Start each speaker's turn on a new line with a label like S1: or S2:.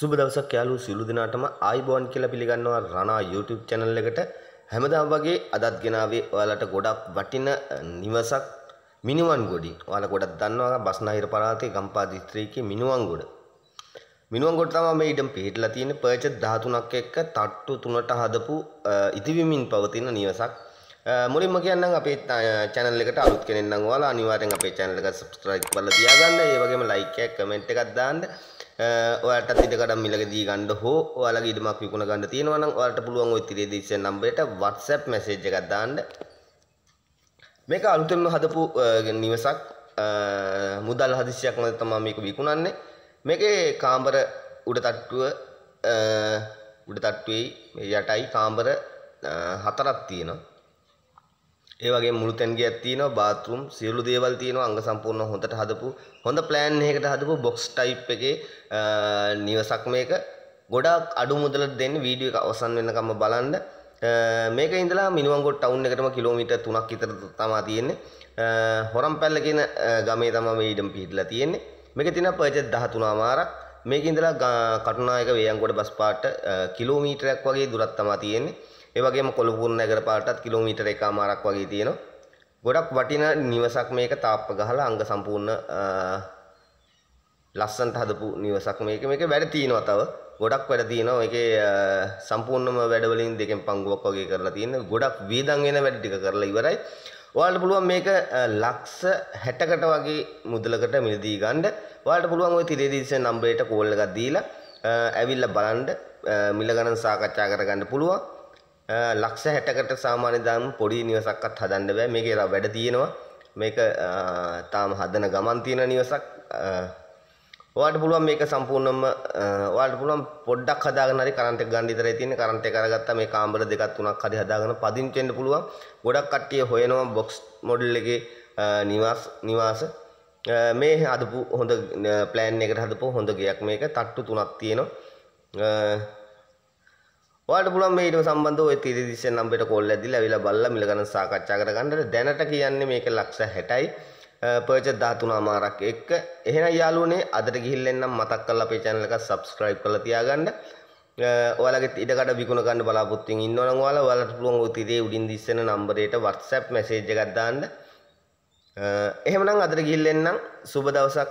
S1: සුබ දවසක් යාළුවෝ සියලු දෙනාටම ආයිබෝන් කියලා පිළිගන්නවා රණා YouTube channel එකට. හැමදාම වගේ අදත් ගෙනාවේ ඔයාලට ගොඩක් වටින නිවසක් මිනුවන් ගොඩි. ඔයාලා ගොඩක් දන්නවා බස්නාහිර පළාතේ ගම්පා දිස්ත්‍රික්කයේ මිනුවන් ගොඩ. මිනුවන් ගොඩ තමයි මේ ඉඩම් පිළිහිටලා තියෙන පර්චස් 13ක් එක්ක තට්ටු 3ට හදපු ඉතිවිමින් පවතින නිවසක්. මුලින්ම කියන්නම් අපේ channel එකට අලුත් කෙනෙක් නම් ඔයාලා අනිවාර්යෙන් අපේ channel එක subscribe කරලා තියාගන්න. ඒ වගේම like එකක් comment එකක් දාන්න. ඔයාලටත් ඉඩ කඩම් මිලකදී ගන්න හෝ ඔයාලගේ ඉඩමක් විකුණ ගන්න තියෙනවා නම් ඔයාලට පුළුවන් ওই තිරේ දිස්සේ නම්බරයට WhatsApp message එකක් දාන්න. මේක අලුතෙන්ම හදපු නිවසක් මුදල් හදිසියක් මත තමයි මේක විකුණන්නේ. මේකේ කාමර උඩ තට්ටුව උඩ තට්ටුවේ යටයි කාමර හතරක් තියෙනවා. ඒ වගේ මුළු තැන්ගයක් තියෙනවා බාත් รู ම් සියලු දේවල් තියෙනවා අංග සම්පූර්ණ හොඳට හදපු හොඳ plan එකකට හදපු box type එකේ නිවසක් මේක ගොඩාක් අඩු මුදලට දෙන්න වීඩියෝ එක අවසන් වෙනකම්ම බලන්න මේක ඉඳලා මිනුවන්ගොඩ ටවුන් එකටම කිලෝමීටර් 3ක් විතර තමයි තියෙන්නේ හොරම්පැල්ල කියන ගමේ තමයි මේ ඉඩම් පිහිටලා තියෙන්නේ මේක තියෙනවා පර්චේස් 13මාරක් මේක ඉඳලා කටුනායක වේයන්ගොඩ බස් පාට කිලෝමීටරයක් වගේ දුරක් තමයි තියෙන්නේ ඒ වගේම කොළඹ නගරපාලටත් කිලෝමීටර එකමාරක් වගේ තියෙනවා. ගොඩක් වටින නිවසක් මේක තාප්ප ගහලා අංග සම්පූර්ණ ලස්සන්ට හදපු නිවසක් මේක. මේක වැඩ තියෙනවා තව. ගොඩක් වැඩ තියෙනවා. මේකේ සම්පූර්ණම වැඩ වලින් දෙකෙන් පංගුවක් වගේ කරලා තියෙන. ගොඩක් වේදන් වෙන වැඩ ටික කරලා ඉවරයි. ඔයාලට පුළුවන් මේක ලක්ෂ 60කට වගේ මුදලකට මිලදී ගන්න. ඔයාලට පුළුවන් ওই තිරේදීසේ නම්බරයට කෝල් එකක් දීලා ඇවිල්ලා බලන්න මිල ගණන් සාකච්ඡා කරගන්න පුළුවන්. ලක්ෂ හැටකට සාමාන්‍ය දාම පොඩි නිවසක්වත් හදන්න බෑ මේකේ තව වැඩ තියෙනවා මේක තාම හදන ගමන් තියෙන නිවසක් ඔයාලට පුළුවන් මේක සම්පූර්ණයෙන්ම ඔයාලට පුළුවන් පොඩ්ඩක් හදාගෙන හරි කරන්ට් එක ගන්න විතරයි තියෙන්නේ කරන්ට් එක අරගත්තා මේ කාමර දෙකක් තුනක් හරි හදාගෙන පදිංචි වෙන්න පුළුවන් ගොඩක් කට්ටිය හොයනවා බොක්ස් මොඩල් එකේ නිවාස නිවාස මේ හදපු හොඳ ප්ලෑන් එකකට හදපු හොඳ ගයක් මේක තට්ටු තුනක් තියෙනවා ඔයාලට පුළුවන් මේ ඊට සම්බන්ධව ওই තිරිදිස්සෙන් නම්බරයට කෝල් ඇදලා අවිලා බලලා මිල ගණන් සාකච්ඡා කරගන්නට දැනට කියන්නේ මේක ලක්ෂ 60යි පර්ච 13 අමාරක් එක්ක එහෙනම් යාළුවනේ අදට ගිහින් එන්නම් මතක් කරලා අපේ channel එක subscribe කරලා තියාගන්න ඔයාලගේ ඉඩකඩ විකුණ ගන්න බලාපොරොත්තුෙන් ඉන්නවනම් ඔයාලා ඔයාලට පුළුවන් ওই තිරේ උඩින් දිස්සෙන නම්බරයට WhatsApp message එකක් දාන්න. එහෙමනම් අදට ගිහින් එන්නම් සුබ දවසක්